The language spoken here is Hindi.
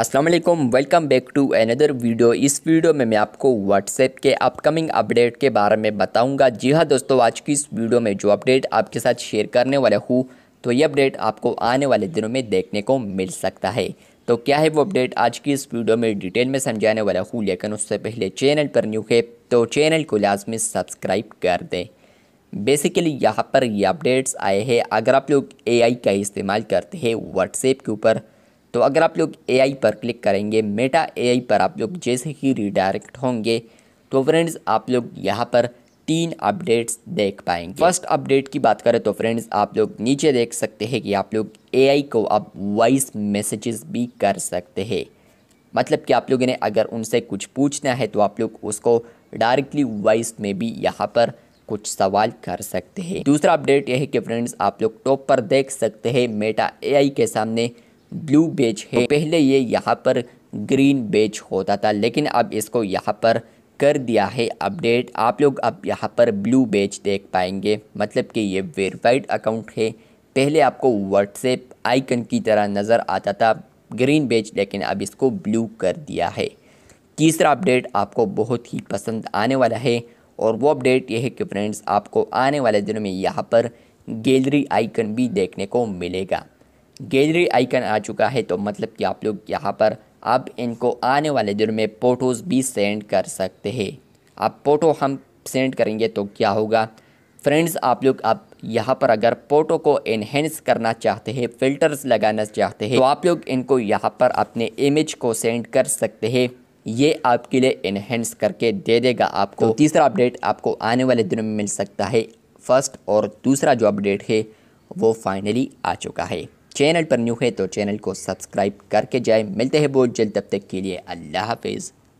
Aslam welcome back to another video इस वीडियो में मैं आपको व्हाट्सएप के अपकमिंग अपडेट के बारे में बताऊंगा जी हाँ दोस्तों आज की इस वीडियो में जो अपडेट आपके साथ शेयर करने वाला हूँ तो ये अपडेट आपको आने वाले दिनों में देखने को मिल सकता है तो क्या है वो अपडेट आज की इस वीडियो में डिटेल में समझाने वाला हूँ लेकिन उससे पहले चैनल पर न्यू है तो चैनल को लाजमी सब्सक्राइब कर दें बेसिकली यहाँ पर ये अपडेट्स आए हैं अगर आप लोग आई का इस्तेमाल करते हैं व्हाट्सएप के ऊपर तो अगर आप लोग ए पर क्लिक करेंगे मेटा ए पर आप लोग जैसे ही रिडायरेक्ट होंगे तो फ्रेंड्स आप लोग यहाँ पर तीन अपडेट्स देख पाएंगे फर्स्ट अपडेट की बात करें तो फ्रेंड्स आप लोग नीचे देख सकते हैं कि आप लोग एआई को अब वॉइस मैसेजेस भी कर सकते हैं मतलब कि आप लोग इन्हें अगर उनसे कुछ पूछना है तो आप लोग उसको डायरेक्टली वॉइस में भी यहाँ पर कुछ सवाल कर सकते हैं दूसरा अपडेट यह है कि फ्रेंड्स आप लोग टॉप पर देख सकते हैं मेटा ए के सामने ब्लू बेच है तो पहले ये यहाँ पर ग्रीन बेच होता था लेकिन अब इसको यहाँ पर कर दिया है अपडेट आप लोग अब यहाँ पर ब्लू बेच देख पाएंगे मतलब कि ये वेरीफाइड अकाउंट है पहले आपको व्हाट्सएप आइकन की तरह नज़र आता था ग्रीन बेच लेकिन अब इसको ब्लू कर दिया है तीसरा अपडेट आपको बहुत ही पसंद आने वाला है और वो अपडेट ये है कि फ्रेंड्स आपको आने वाले दिनों में यहाँ पर गैलरी आइकन भी देखने को मिलेगा गैलरी आइकन आ चुका है तो मतलब कि आप लोग यहाँ पर अब इनको आने वाले दिन में फ़ोटोज़ भी सेंड कर सकते हैं अब फ़ोटो हम सेंड करेंगे तो क्या होगा फ्रेंड्स आप लोग अब यहाँ पर अगर फ़ोटो को इन्हेंस करना चाहते हैं फ़िल्टर्स लगाना चाहते हैं तो आप लोग इनको यहाँ पर अपने इमेज को सेंड कर सकते हैं ये आपके लिए इन्हेंस करके दे देगा आपको तो तीसरा अपडेट आपको आने वाले दिनों में मिल सकता है फर्स्ट और दूसरा जो अपडेट है वो फाइनली आ चुका है चैनल पर न्यू है तो चैनल को सब्सक्राइब करके जाए मिलते हैं बहुत जल्द तब तक के लिए अल्लाह हाफिज़